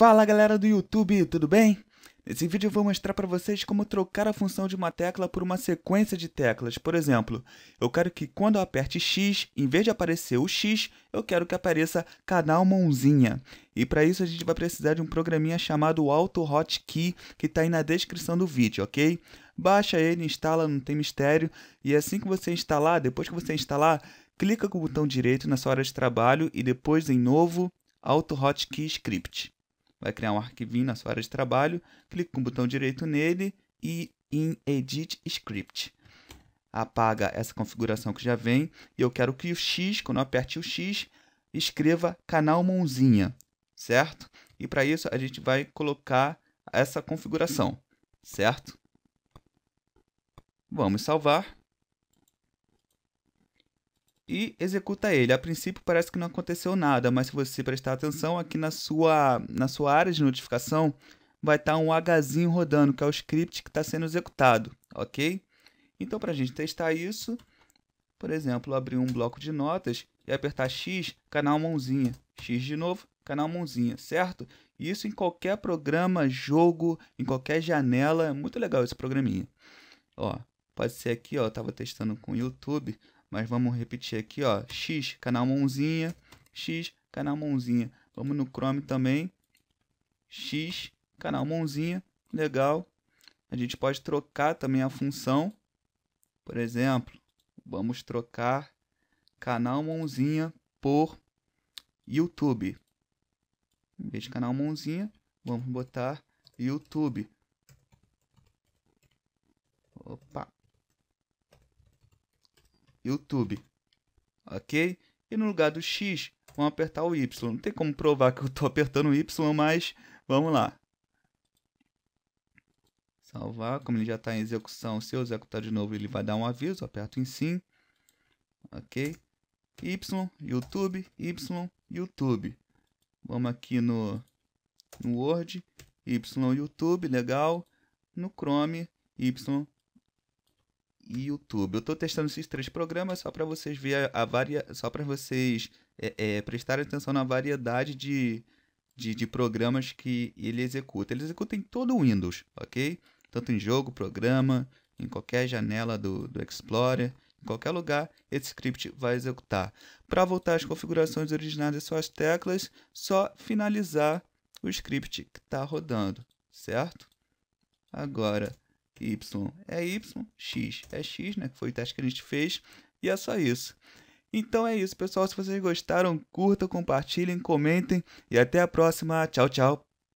Fala galera do YouTube, tudo bem? Nesse vídeo eu vou mostrar para vocês como trocar a função de uma tecla por uma sequência de teclas. Por exemplo, eu quero que quando eu aperte X, em vez de aparecer o X, eu quero que apareça canal mãozinha. E para isso a gente vai precisar de um programinha chamado Auto Hotkey, que está aí na descrição do vídeo, ok? Baixa ele, instala, não tem mistério. E assim que você instalar, depois que você instalar, clica com o botão direito na sua área de trabalho e depois em Novo, Auto Hotkey Script vai criar um arquivinho na sua área de trabalho, clica com o botão direito nele e em Edit Script. Apaga essa configuração que já vem e eu quero que o X, quando eu aperte o X, escreva canal mãozinha, certo? E para isso a gente vai colocar essa configuração, certo? Vamos salvar e executa ele. A princípio parece que não aconteceu nada, mas se você prestar atenção aqui na sua, na sua área de notificação, vai estar tá um Hzinho rodando, que é o script que está sendo executado, ok? Então, para a gente testar isso, por exemplo, abrir um bloco de notas e apertar X, canal mãozinha, X de novo, canal mãozinha, certo? Isso em qualquer programa, jogo, em qualquer janela, é muito legal esse programinha. Ó, pode ser aqui, ó, eu tava testando com o YouTube, mas vamos repetir aqui, ó, X, canal mãozinha, X, canal mãozinha. Vamos no Chrome também, X, canal mãozinha, legal. A gente pode trocar também a função, por exemplo, vamos trocar canal mãozinha por YouTube. Em vez de canal mãozinha, vamos botar YouTube. Opa, YouTube. Ok? E no lugar do X, vamos apertar o Y. Não tem como provar que eu estou apertando o Y, mas vamos lá. Salvar, como ele já está em execução, se eu executar de novo, ele vai dar um aviso. Aperto em sim. Ok? Y, YouTube, Y, YouTube. Vamos aqui no, no Word, Y, YouTube, legal. No Chrome, Y, e YouTube. Eu estou testando esses três programas só para vocês ver a, a varia... só para vocês é, é, prestarem atenção na variedade de, de, de, programas que ele executa. Ele executa em todo o Windows, ok? Tanto em jogo, programa, em qualquer janela do, do Explorer, em qualquer lugar, esse script vai executar. Para voltar às configurações originais das suas teclas, só finalizar o script que está rodando, certo? Agora, y é y, x é x, né? Que foi o teste que a gente fez. E é só isso. Então é isso, pessoal. Se vocês gostaram, curtam, compartilhem, comentem. E até a próxima. Tchau, tchau.